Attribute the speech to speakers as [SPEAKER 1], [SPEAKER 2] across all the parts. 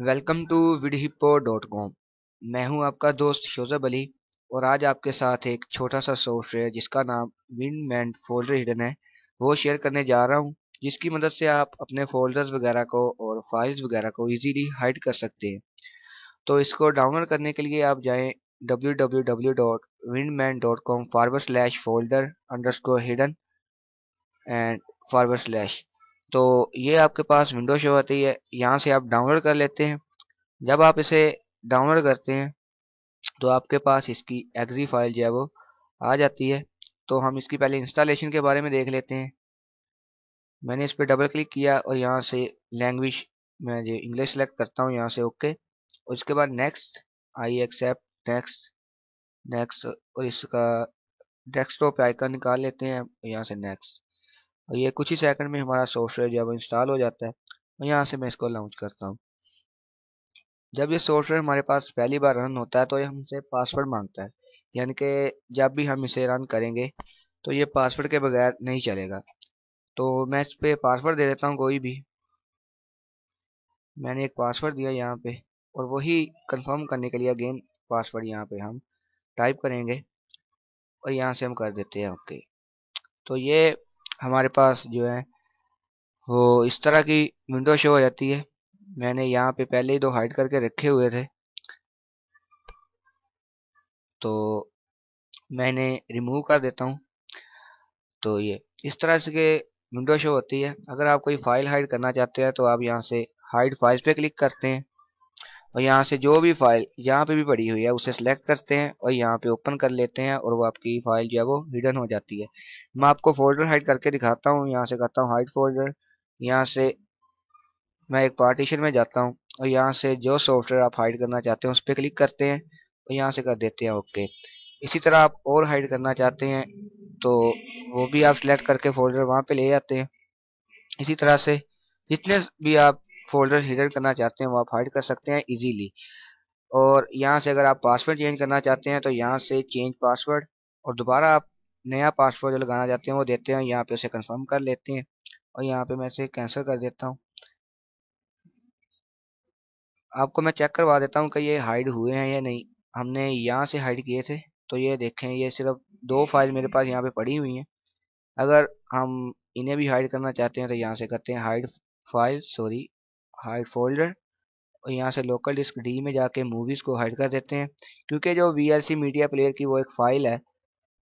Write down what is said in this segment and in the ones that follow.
[SPEAKER 1] welcome to विडहिपो dot com मैं हूं आपका दोस्त शोजब अली और आज आपके साथ एक छोटा सा सॉफ्टवेयर जिसका नाम मैन फोल्डर हिडन है वो शेयर करने जा रहा हूं जिसकी मदद से आप अपने फोल्डर्स वगैरह को और फाइल्स वगैरह को इजीली हाइड कर सकते हैं तो इसको डाउनलोड करने के लिए आप जाएँ www.windman.com forward slash folder underscore hidden and forward slash तो ये आपके पास विंडो शो होती है यहाँ से आप डाउनलोड कर लेते हैं जब आप इसे डाउनलोड करते हैं तो आपके पास इसकी एग्जी फाइल जो है वो आ जाती है तो हम इसकी पहले इंस्टॉलेशन के बारे में देख लेते हैं मैंने इस पर डबल क्लिक किया और यहाँ से लैंग्वेज मैं जो इंग्लिश सेलेक्ट करता हूँ यहाँ से ओके उसके बाद next I accept next next और इसका डेस्कटॉप आइकन निकाल लेते हैं यहाँ से नेक्स्ट और ये कुछ ही सेकंड में हमारा सॉफ्टवेयर जो है वो इंस्टॉल हो जाता है और तो यहाँ से मैं इसको लॉन्च करता हूँ जब ये सॉफ्टवेयर हमारे पास पहली बार रन होता है तो ये हमसे पासवर्ड मांगता है यानी कि जब भी हम इसे रन करेंगे तो ये पासवर्ड के बगैर नहीं चलेगा तो मैं इस पर पासवर्ड दे देता हूँ कोई भी मैंने एक पासवर्ड दिया यहाँ पे और वही कंफर्म करने के लिए अगेन पासवर्ड यहाँ पे हम टाइप करेंगे और यहाँ से हम कर देते हैं ओके तो ये हमारे पास जो है वो इस तरह की विंडो शो हो जाती है मैंने यहाँ पे पहले ही दो हाइड करके रखे हुए थे तो मैंने रिमूव कर देता हूँ तो ये इस तरह से विंडो शो होती है अगर आप कोई फाइल हाइड करना चाहते हैं तो आप यहाँ से हाइड फाइल्स पे क्लिक करते हैं और यहाँ से जो भी फाइल यहाँ पे भी पड़ी हुई है उसे सिलेक्ट करते हैं और यहाँ पे ओपन कर लेते हैं और वो आपकी फाइल जो है वो हिडन हो जाती है मैं आपको फोल्डर हाइड करके दिखाता हूँ यहाँ से करता हूँ हाइड फोल्डर यहाँ से मैं एक पार्टीशन में जाता हूँ और यहाँ से जो सॉफ्टवेयर आप हाइड करना चाहते हैं उस पर क्लिक करते हैं और यहाँ से कर देते हैं ओके इसी तरह आप और हाइड करना चाहते हैं तो वो भी आप सिलेक्ट करके फोल्डर वहाँ पे ले जाते हैं इसी तरह से जितने भी आप फोल्डर हिडन करना चाहते हैं वो आप हाइड कर सकते हैं इजीली और यहाँ से अगर आप पासवर्ड चेंज करना चाहते हैं तो यहाँ से चेंज पासवर्ड और दोबारा आप नया पासवर्ड जो लगाना चाहते हैं वो देते हैं यहाँ पे उसे कंफर्म कर लेते हैं और यहाँ पे मैं इसे कैंसिल कर देता हूँ आपको मैं चेक करवा देता हूँ कि ये हाइड हुए हैं या नहीं हमने यहाँ से हाइड किए थे तो ये देखें ये सिर्फ दो फाइल मेरे पास यहाँ पे पड़ी हुई हैं अगर हम इन्हें भी हाइड करना चाहते हैं तो यहाँ से करते हैं hide file sorry hide folder और यहाँ से लोकल डिस्क डी में जाके मूवीज़ को हाइड कर देते हैं क्योंकि जो वी मीडिया प्लेयर की वो एक फ़ाइल है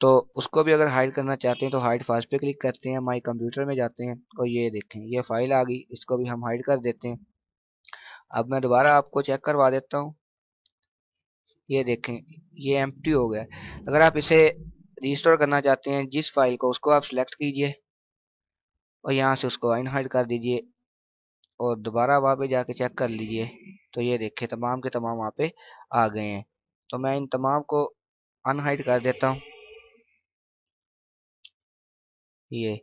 [SPEAKER 1] तो उसको भी अगर हाइड करना चाहते हैं तो हाइड फास्ट पे क्लिक करते हैं माई कंप्यूटर में जाते हैं और ये देखें ये फ़ाइल आ गई इसको भी हम हाइड कर देते हैं अब मैं दोबारा आपको चेक करवा देता हूँ ये देखें ये एम हो गया अगर आप इसे रिस्टोर करना चाहते हैं जिस फाइल को उसको आप सिलेक्ट कीजिए और यहाँ से उसको अनहाइड कर दीजिए और दोबारा वहाँ पे जाके चेक कर लीजिए तो ये देखे तमाम के तमाम वहाँ पे आ गए हैं तो मैं इन तमाम को अनहाइड कर देता हूँ ये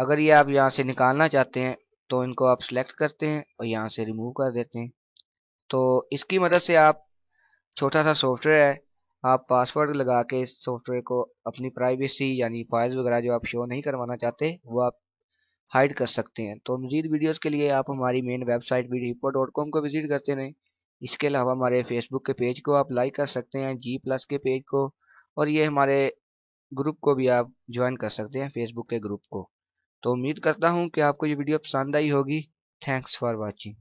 [SPEAKER 1] अगर ये आप यहाँ से निकालना चाहते हैं तो इनको आप सिलेक्ट करते हैं और यहाँ से रिमूव कर देते हैं तो इसकी मदद से आप छोटा सा सॉफ्टवेयर है आप पासवर्ड लगा के इस सॉफ्टवेयर को अपनी प्राइवेसी यानी फाइल्स वगैरह जो आप शो नहीं करवाना चाहते वो आप हाइड कर सकते हैं तो मजीद वीडियोज़ के लिए आप हमारी मेन वेबसाइट वी को विज़िट करते रहें इसके अलावा हमारे फेसबुक के पेज को आप लाइक कर सकते हैं जी प्लस के पेज को और ये हमारे ग्रुप को भी आप ज्वाइन कर सकते हैं फेसबुक के ग्रुप को तो उम्मीद करता हूँ कि आपको ये वीडियो पसंद आई होगी थैंक्स फॉर वॉचिंग